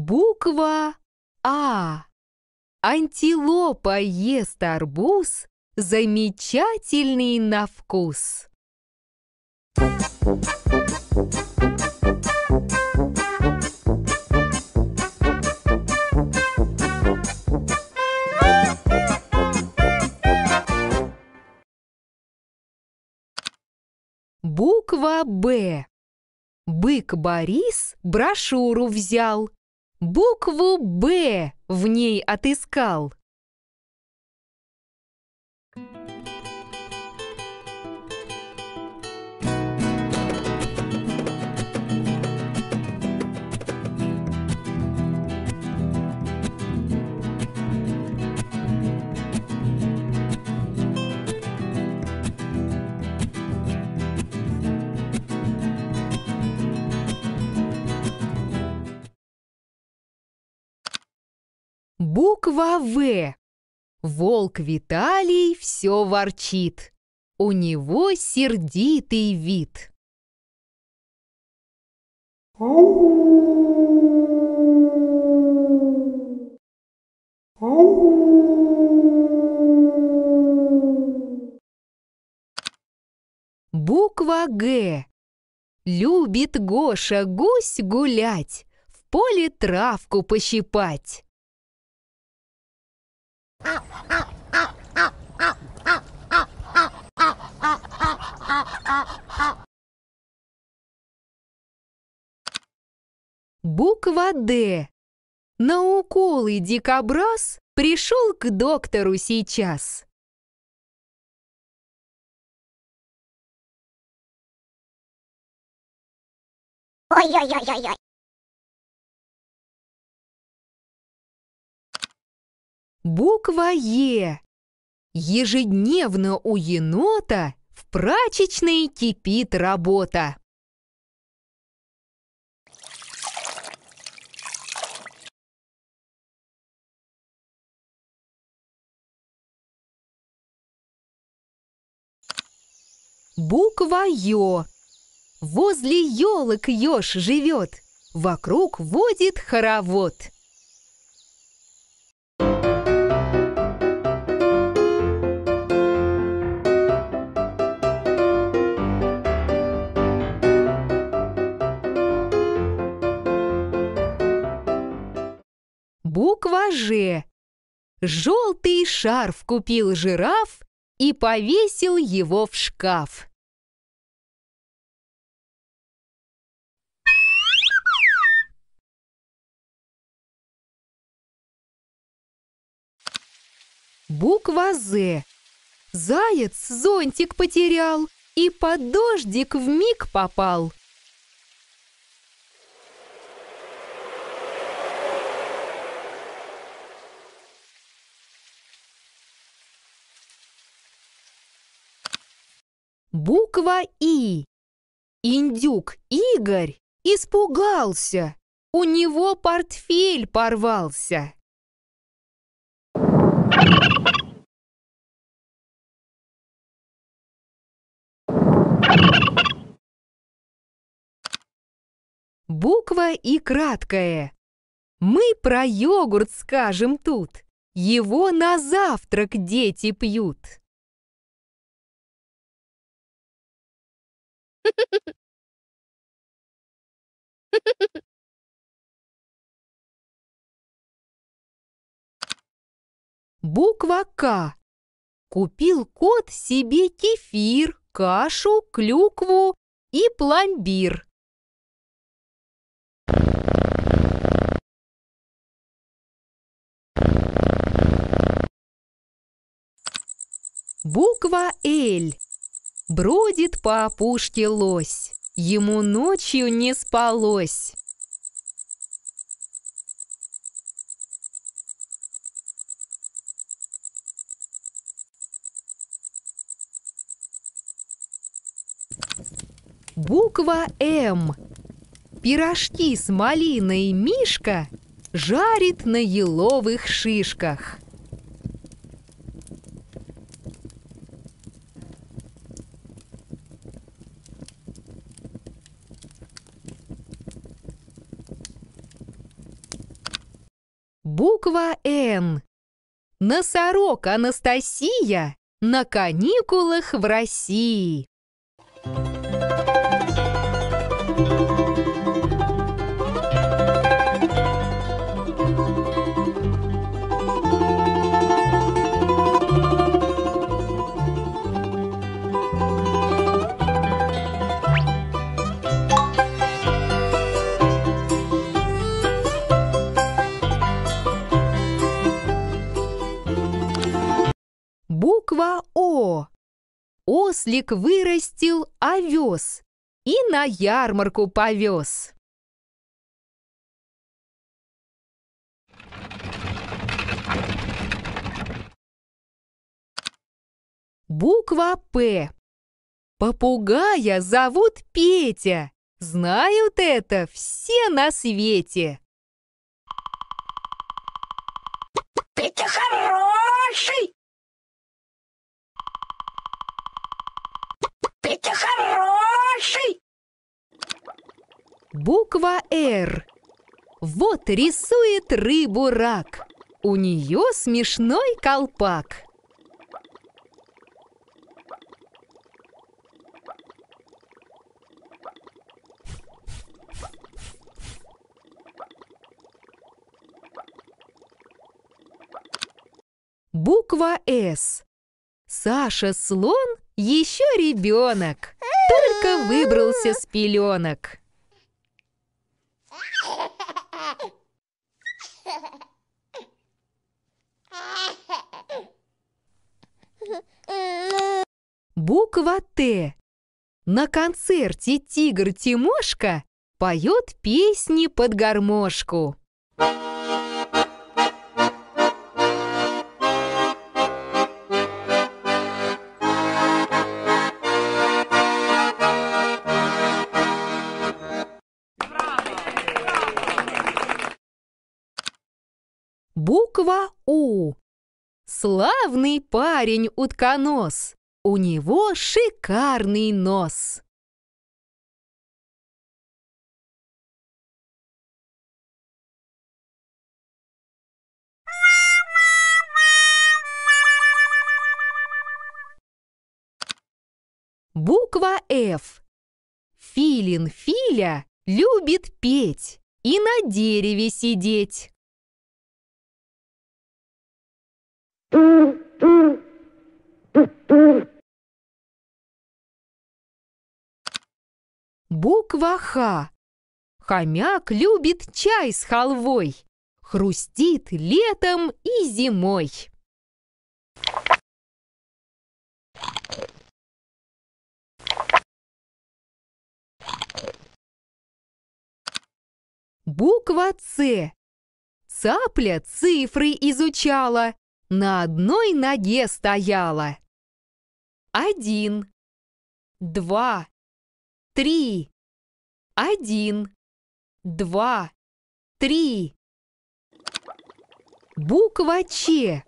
Буква А. Антилопа ест арбуз, замечательный на вкус. Буква Б. Бык Борис брошюру взял, букву «Б» в ней отыскал. Буква В. Волк Виталий все ворчит. У него сердитый вид. Буква Г. Любит Гоша гусь гулять, в поле травку пощипать. Буква «Д». На Науколый дикобраз пришел к доктору сейчас. Ой-ой-ой-ой-ой. Буква Е. Ежедневно у енота в прачечной кипит работа. Буква Ё. Возле елок еж живет, вокруг водит хоровод. Буква «Ж». Желтый шарф купил жираф и повесил его в шкаф. Буква «З». Заяц зонтик потерял и под дождик в миг попал. Буква И. Индюк Игорь испугался. У него портфель порвался. Буква И краткая. Мы про йогурт скажем тут. Его на завтрак дети пьют. Буква К. Купил кот себе кефир, кашу, клюкву и пломбир. Буква Л. Бродит по опушке лось, ему ночью не спалось. Буква М. Пирожки с малиной Мишка жарит на еловых шишках. буква «Н». Носорог Анастасия на каникулах в России. суслик вырастил овес и на ярмарку повез. Буква «П». Попугая зовут Петя. Знают это все на свете. Петя хороший! Буква «Р». Вот рисует рыбу рак. У нее смешной колпак. Буква «С». Саша слон еще ребенок, только выбрался с пеленок. Буква Т. На концерте «Тигр Тимошка» поет песни под гармошку. Буква У. Славный парень утконос. У него шикарный нос. Буква F. Филин Филя любит петь и на дереве сидеть. Буква Х. Хомяк любит чай с халвой. Хрустит летом и зимой. Буква С. Цапля цифры изучала на одной ноге стояла. Один, два, три, один, два, три. Буква Ч.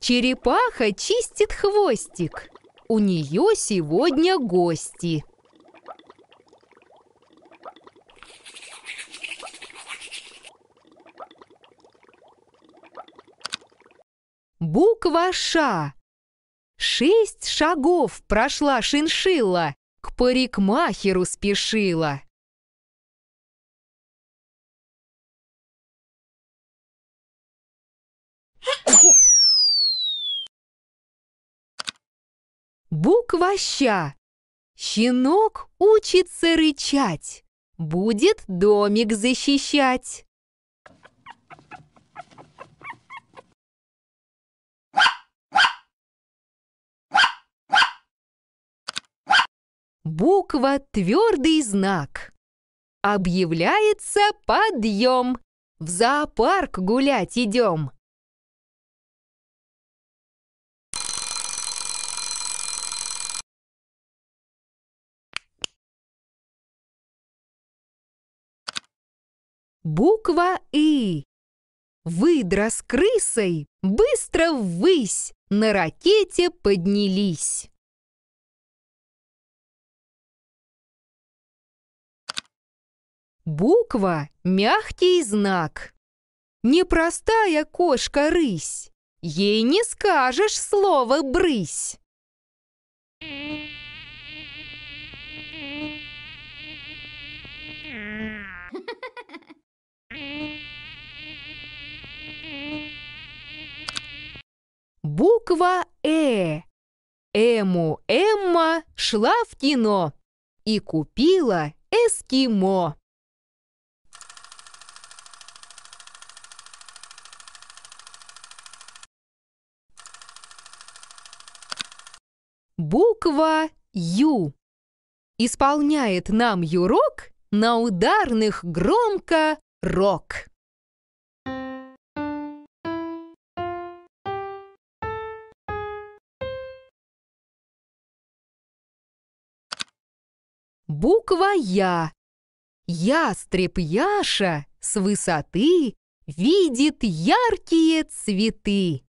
Черепаха чистит хвостик. У нее сегодня гости. Буква «Ш». Шесть шагов прошла шиншилла, к парикмахеру спешила. Буква «Ща». Щенок учится рычать, будет домик защищать. Буква «Твердый знак». Объявляется подъем. В зоопарк гулять идем. Буква «И». Выдра с крысой быстро ввысь, на ракете поднялись. Буква – мягкий знак. Непростая кошка-рысь. Ей не скажешь слово «брысь». Буква «Э». Эму Эмма шла в кино и купила эскимо. Буква Ю исполняет нам юрок на ударных громко рок. Буква Я. Ястреб Яша с высоты видит яркие цветы.